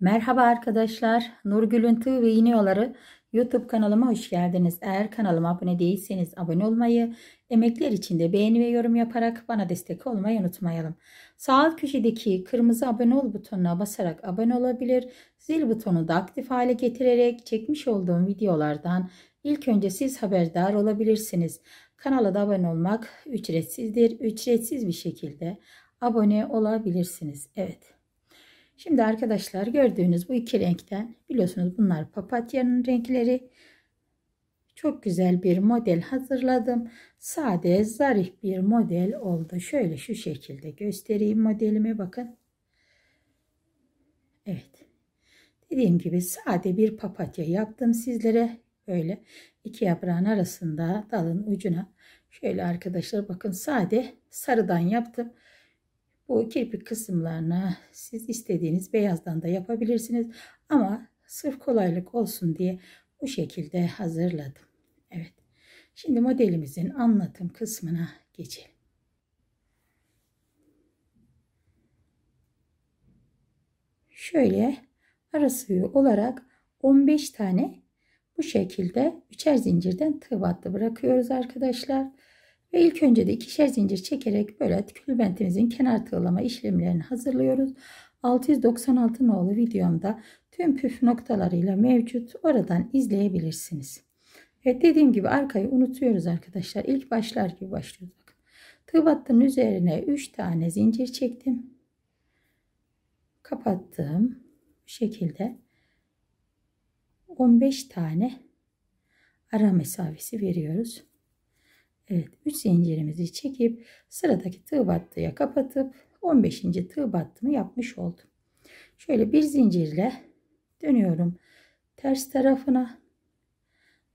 Merhaba arkadaşlar. Nurgül'ün Tığ ve İğneoları YouTube kanalıma hoş geldiniz. Eğer kanalıma abone değilseniz abone olmayı, emekler için de beğeni ve yorum yaparak bana destek olmayı unutmayalım. Sağ alt köşedeki kırmızı abone ol butonuna basarak abone olabilir, zil butonu da aktif hale getirerek çekmiş olduğum videolardan ilk önce siz haberdar olabilirsiniz. Kanala da abone olmak ücretsizdir. Ücretsiz bir şekilde abone olabilirsiniz. Evet. Şimdi arkadaşlar gördüğünüz bu iki renkten biliyorsunuz bunlar papatyanın renkleri. Çok güzel bir model hazırladım. Sade, zarif bir model oldu. Şöyle şu şekilde göstereyim modelimi bakın. Evet. Dediğim gibi sade bir papatya yaptım sizlere. Böyle iki yaprağın arasında dalın ucuna. Şöyle arkadaşlar bakın sade sarıdan yaptım bu kirpik kısımlarını siz istediğiniz beyazdan da yapabilirsiniz. Ama sırf kolaylık olsun diye bu şekilde hazırladım. Evet. Şimdi modelimizin anlatım kısmına geçelim. Şöyle arası olarak 15 tane bu şekilde üçer zincirden tığ battı bırakıyoruz arkadaşlar. Ve ilk önce de ikişer zincir çekerek böyle tülbentimizin kenar tığlama işlemlerini hazırlıyoruz. 696 nolu videomda tüm püf noktalarıyla mevcut. Oradan izleyebilirsiniz. Evet dediğim gibi arkayı unutuyoruz arkadaşlar. İlk başlar gibi başlıyorduk. Bakın. Tığ battının üzerine 3 tane zincir çektim. Kapattım. Bu şekilde 15 tane ara mesafesi veriyoruz. Evet 3 zincirimizi çekip sıradaki tığ battıya kapatıp 15. tığ battımı yapmış oldum. Şöyle bir zincirle dönüyorum ters tarafına.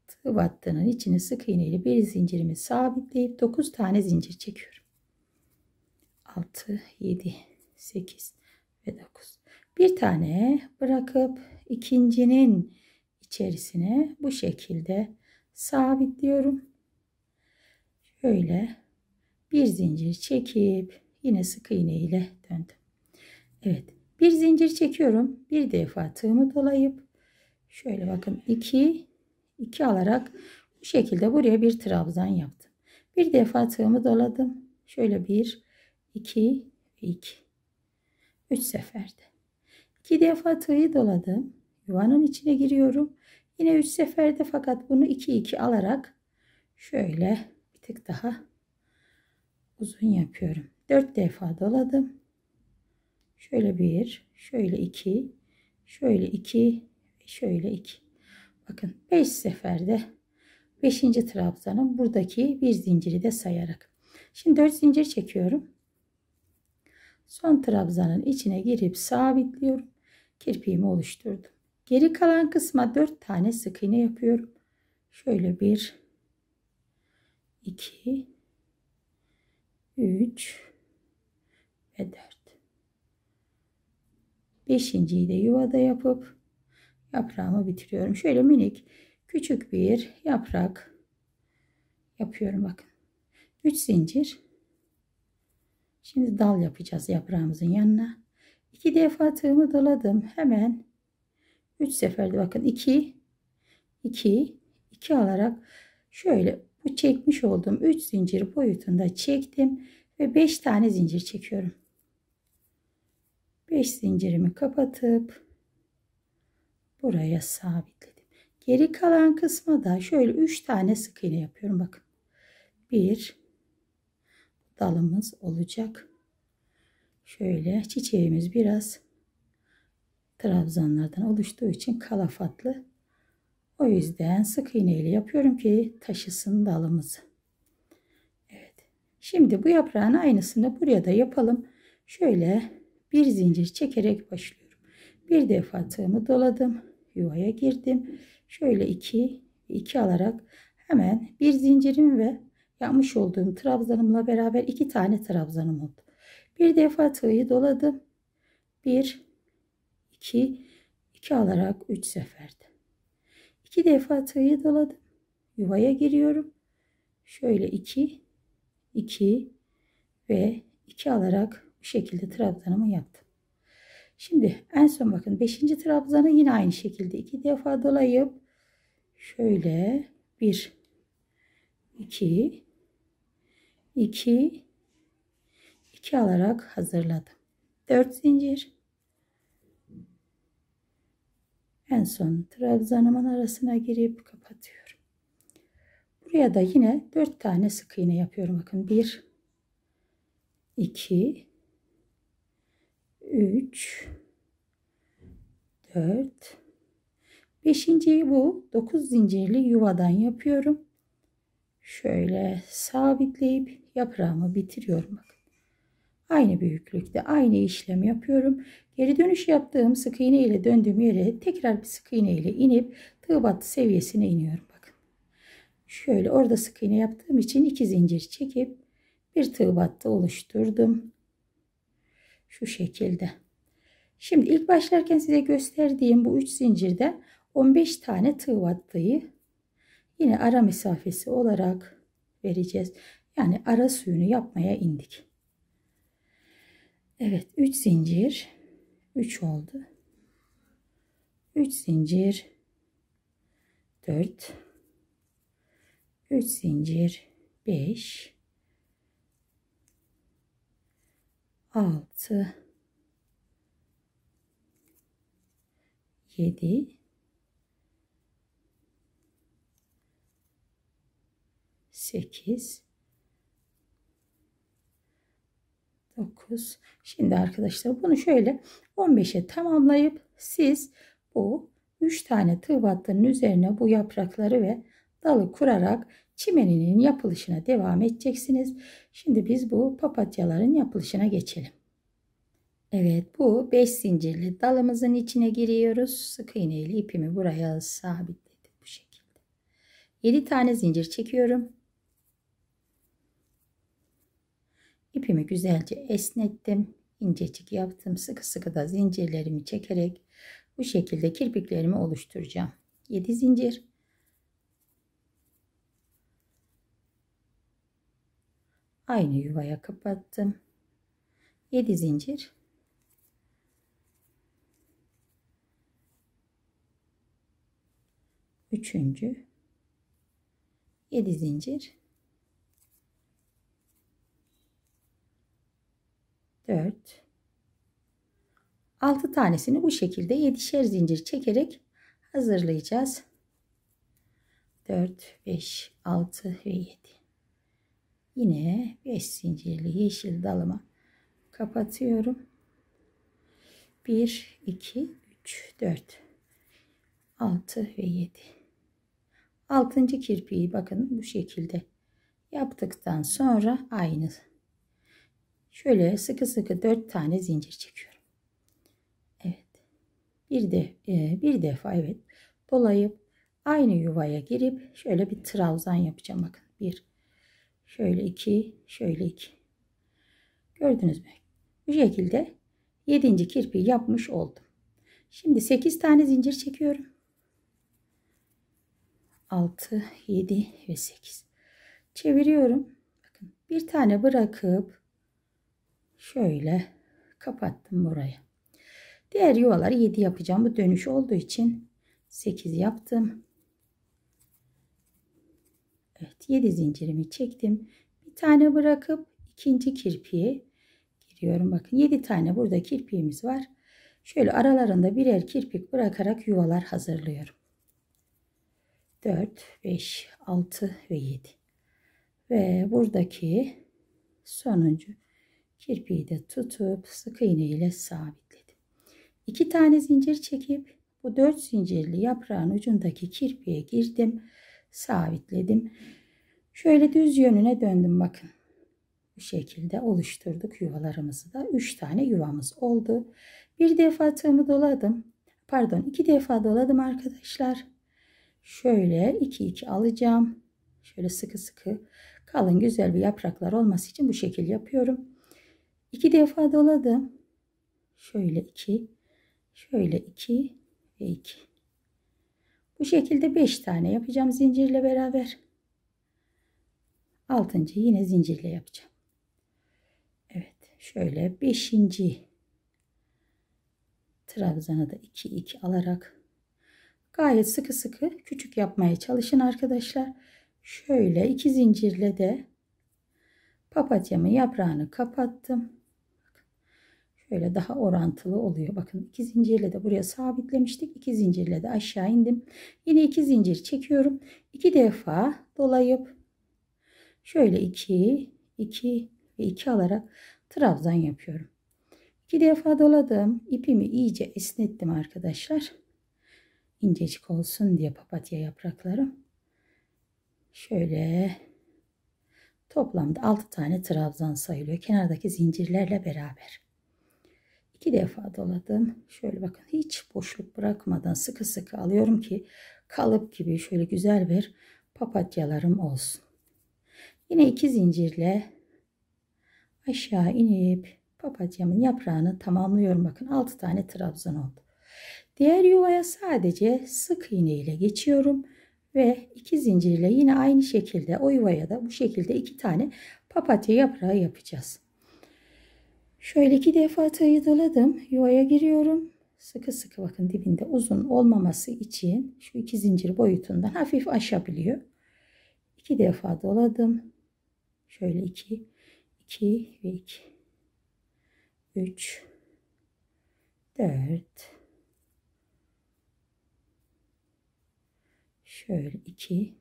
Tığ battının içini sık iğne ile bir zincirimi sabitleyip 9 tane zincir çekiyorum. 6, 7, 8 ve 9. Bir tane bırakıp ikincinin içerisine bu şekilde sabitliyorum öyle bir zincir çekip yine sık iğne ile döndüm. Evet bir zincir çekiyorum. Bir defa tığımı dolayıp şöyle bakın 2 2 alarak bu şekilde buraya bir trabzan yaptım. Bir defa tığımı doladım. Şöyle 1 2 2 3 seferde. 2 defa tığı doladım. Yuvanın içine giriyorum. Yine 3 seferde fakat bunu 2 2 alarak şöyle tık daha uzun yapıyorum. 4 defa doladım. Şöyle bir, şöyle iki, şöyle iki, şöyle iki. Bakın 5 seferde 5. trabzanın buradaki bir zinciri de sayarak. Şimdi 4 zincir çekiyorum. Son trabzanın içine girip sabitliyorum. Kirpiğimi oluşturdum. Geri kalan kısma 4 tane sık iğne yapıyorum. Şöyle bir, 2 3 ve 4. Beşinciyi de yuvada yapıp yaprağımı bitiriyorum. Şöyle minik küçük bir yaprak yapıyorum bakın. 3 zincir. Şimdi dal yapacağız yaprağımızın yanına. 2 defa tığımı daladım. Hemen 3 seferde bakın 2 2 2 alarak şöyle bu çekmiş olduğum 3 zincir boyutunda çektim ve 5 tane zincir çekiyorum. 5 zincirimi kapatıp buraya sabitledim. Geri kalan kısma da şöyle 3 tane sık iğne yapıyorum. Bakın. 1 dalımız olacak. Şöyle çiçeğimiz biraz trabzanlardan oluştuğu için kalafatlı o yüzden sık iğne ile yapıyorum ki taşısın dalımızı. Evet. Şimdi bu yaprağın aynısını buraya da yapalım. Şöyle bir zincir çekerek başlıyorum. Bir defa tığımı doladım. Yuvaya girdim. Şöyle iki, iki alarak hemen bir zincirim ve yapmış olduğum trabzanımla beraber iki tane trabzanım oldu. Bir defa tığı doladım. Bir, iki, iki alarak üç seferde. İki defa tığı doladım. Yuvaya giriyorum. Şöyle iki, iki ve iki alarak bu şekilde trabzanımı yaptım. Şimdi en son bakın beşinci trabzanı yine aynı şekilde iki defa dolayıp şöyle bir, iki, iki, iki alarak hazırladım. Dört zincir En son trabzanımın arasına girip kapatıyorum. Buraya da yine 4 tane sık iğne yapıyorum. Bakın 1, 2, 3, 4, 5. bu 9 zincirli yuvadan yapıyorum. Şöyle sabitleyip yaprağımı bitiriyorum. Bakın. Aynı büyüklükte aynı işlemi yapıyorum. Geri dönüş yaptığım sık iğne ile döndüğüm yere tekrar bir sık iğne ile inip tığ battı seviyesine iniyorum. Bakın. Şöyle orada sık iğne yaptığım için iki zincir çekip bir tığ battı oluşturdum. Şu şekilde. Şimdi ilk başlarken size gösterdiğim bu üç zincirde 15 tane tığ battıyı yine ara mesafesi olarak vereceğiz. Yani ara suyunu yapmaya indik. Evet 3 zincir 3 oldu. 3 zincir 4 3 zincir 5 6 7 8 9. Şimdi arkadaşlar bunu şöyle 15'e tamamlayıp siz bu 3 tane tığ battının üzerine bu yaprakları ve dalı kurarak çimeninin yapılışına devam edeceksiniz. Şimdi biz bu papatyaların yapılışına geçelim. Evet bu 5 zincirli dalımızın içine giriyoruz. Sık iğneyle ipimi buraya sabitledim bu şekilde. 7 tane zincir çekiyorum. İpimi güzelce esnettim. İncecik yaptım. Sıkı sıkı da zincirlerimi çekerek bu şekilde kirpiklerimi oluşturacağım. 7 zincir. Aynı yuvaya kapattım. 7 zincir. Üçüncü. 7 zincir. 4 6 tanesini bu şekilde 7'şer zincir çekerek hazırlayacağız. 4 5 6 ve 7 yine 5 zincirli yeşil dalıma kapatıyorum. 1 2 3 4 6 ve 7 6. kirpiği bakın bu şekilde yaptıktan sonra aynı Şöyle sıkı sıkı 4 tane zincir çekiyorum. Evet. Bir de e, bir defa evet dolayıp aynı yuvaya girip şöyle bir trabzan yapacağım bakın. Bir. Şöyle iki, şöyle iki. Gördünüz mü? Bu şekilde 7. kirpiği yapmış oldum. Şimdi 8 tane zincir çekiyorum. 6, 7 ve 8. Çeviriyorum. Bakın bir tane bırakıp şöyle kapattım burayı. Diğer yuvaları 7 yapacağım. Bu dönüş olduğu için 8 yaptım. Evet 7 zincirimi çektim. Bir tane bırakıp ikinci kirpiğe giriyorum. Bakın 7 tane burada kirpiğimiz var. Şöyle aralarında birer kirpik bırakarak yuvalar hazırlıyorum. 4, 5, 6 ve 7. Ve buradaki sonuncu Kirpiği de tutup sık iğne ile sabitledim. İki tane zincir çekip bu dört zincirli yaprağın ucundaki kirpiğe girdim. Sabitledim. Şöyle düz yönüne döndüm bakın. Bu şekilde oluşturduk yuvalarımızı da. Üç tane yuvamız oldu. Bir defa tığımı doladım. Pardon iki defa doladım arkadaşlar. Şöyle iki iki alacağım. Şöyle sıkı sıkı kalın güzel bir yapraklar olması için bu şekil yapıyorum. İki defa doladım. Şöyle iki, şöyle iki ve iki. Bu şekilde beş tane yapacağım zincirle beraber. Altıncı yine zincirle yapacağım. Evet şöyle beşinci trabzanı da iki iki alarak gayet sıkı sıkı küçük yapmaya çalışın arkadaşlar. Şöyle iki zincirle de papatyamın yaprağını kapattım şöyle daha orantılı oluyor. Bakın iki zincirle de buraya sabitlemiştik. İki zincirle de aşağı indim. Yine iki zincir çekiyorum. İki defa dolayıp şöyle iki, iki ve iki alarak trabzan yapıyorum. İki defa doladım. İpimi iyice esnettim arkadaşlar. İncecik olsun diye papatya yaprakları. Şöyle toplamda altı tane trabzan sayılıyor. Kenardaki zincirlerle beraber. İki defa doladım. Şöyle bakın hiç boşluk bırakmadan sıkı sıkı alıyorum ki kalıp gibi şöyle güzel bir papatyalarım olsun. Yine iki zincirle aşağı inip papatyamın yaprağını tamamlıyorum. Bakın 6 tane trabzan oldu. Diğer yuvaya sadece sık iğne ile geçiyorum ve iki zincirle yine aynı şekilde o yuvaya da bu şekilde iki tane papatya yaprağı yapacağız. Şöyle iki defa tığı doladım. Yuvaya giriyorum. Sıkı sıkı bakın dibinde uzun olmaması için şu iki zincir boyutundan hafif aşabiliyor. İki defa doladım. Şöyle iki, iki ve iki. Üç, dört. Şöyle iki,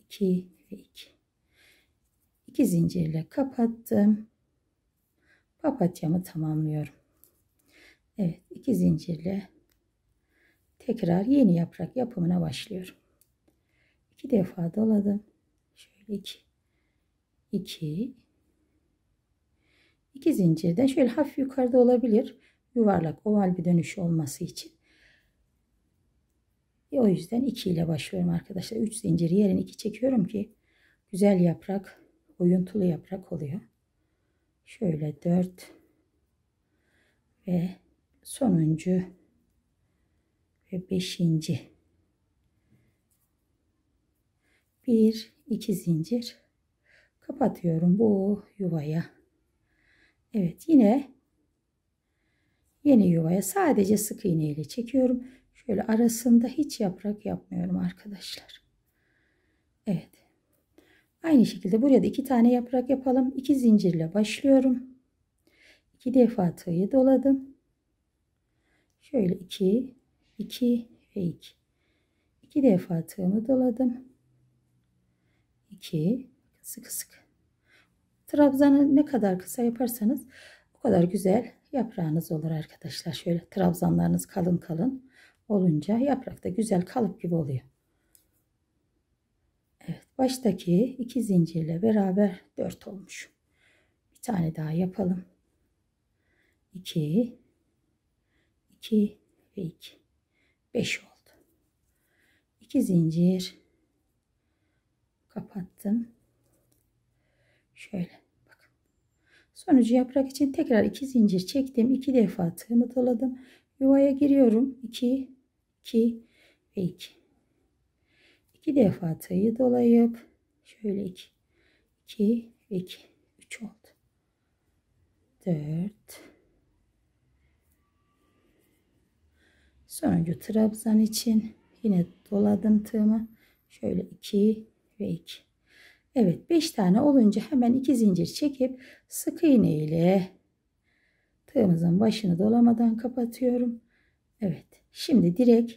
iki ve iki. İki zincirle kapattım papatyamı tamamlıyorum. Evet iki zincirle tekrar yeni yaprak yapımına başlıyorum. İki defa doladım. Şöyle iki. iki, iki zincirden şöyle hafif yukarıda olabilir. Yuvarlak oval bir dönüş olması için. E o yüzden iki ile başlıyorum arkadaşlar. Üç zincir yerine iki çekiyorum ki güzel yaprak, oyuntulu yaprak oluyor şöyle 4 ve sonuncu ve 5. 1 2 zincir kapatıyorum bu yuvaya. Evet yine yeni yuvaya sadece sık iğne ile çekiyorum. Şöyle arasında hiç yaprak yapmıyorum arkadaşlar. Evet. Aynı şekilde buraya da iki tane yaprak yapalım. İki zincirle başlıyorum. İki defa tığı doladım. Şöyle iki, iki ve iki. İki defa tığımı doladım. İki, sıkı sıkı. Trabzanı ne kadar kısa yaparsanız o kadar güzel yaprağınız olur arkadaşlar. Şöyle trabzanlarınız kalın kalın olunca yaprak da güzel kalıp gibi oluyor. Baştaki iki zincirle beraber 4 olmuş. Bir tane daha yapalım. 2 2 ve 2 5 oldu. 2 zincir kapattım. Şöyle bakın. Sonucu yaprak için tekrar 2 zincir çektim. 2 defa tığımı doladım. Yuvaya giriyorum. 2 2 ve 2 2 defa tığı dolayıp şöyle 2 2 2 3 oldu. 4 Sonuncu trabzan için yine doladım tığımı. Şöyle 2 ve 2. Evet 5 tane olunca hemen 2 zincir çekip sık iğne ile tığımızın başını dolamadan kapatıyorum. Evet şimdi direkt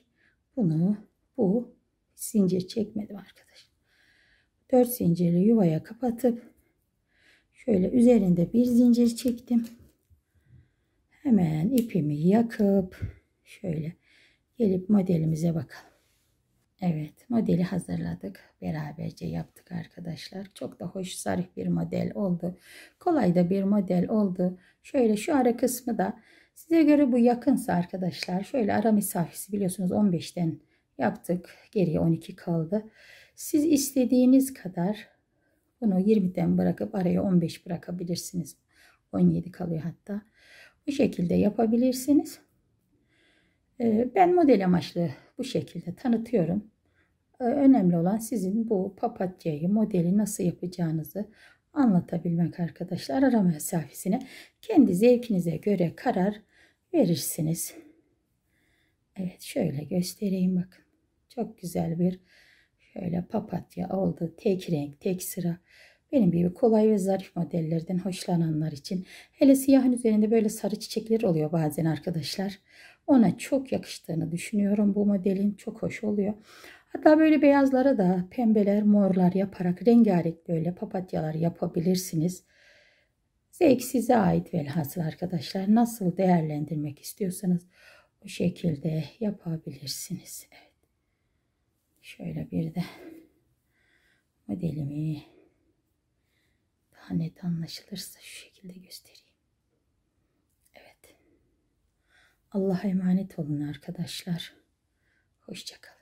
bunu bu zincir çekmedim arkadaş. 4 zincirli yuvaya kapatıp şöyle üzerinde bir zincir çektim. Hemen ipimi yakıp şöyle gelip modelimize bakalım. Evet modeli hazırladık. Beraberce yaptık arkadaşlar. Çok da hoş zarif bir model oldu. Kolay da bir model oldu. Şöyle şu ara kısmı da size göre bu yakınsa arkadaşlar. Şöyle ara mesafesi biliyorsunuz 15'ten yaptık. Geriye 12 kaldı. Siz istediğiniz kadar bunu 20'den bırakıp araya 15 bırakabilirsiniz. 17 kalıyor hatta. Bu şekilde yapabilirsiniz. Ee, ben model amaçlı bu şekilde tanıtıyorum. Ee, önemli olan sizin bu papatyayı, modeli nasıl yapacağınızı anlatabilmek arkadaşlar. Ara mesafesine kendi zevkinize göre karar verirsiniz. Evet şöyle göstereyim bakın. Çok güzel bir şöyle papatya oldu. Tek renk, tek sıra. Benim gibi kolay ve zarif modellerden hoşlananlar için. Hele siyahın üzerinde böyle sarı çiçekler oluyor bazen arkadaşlar. Ona çok yakıştığını düşünüyorum. Bu modelin çok hoş oluyor. Hatta böyle beyazlara da pembeler, morlar yaparak rengarenk böyle papatyalar yapabilirsiniz. Zevk size ait velhasıl arkadaşlar. Nasıl değerlendirmek istiyorsanız bu şekilde yapabilirsiniz. Evet. Şöyle bir de modelimi daha net anlaşılırsa şu şekilde göstereyim. Evet. Allah'a emanet olun arkadaşlar. Hoşçakalın.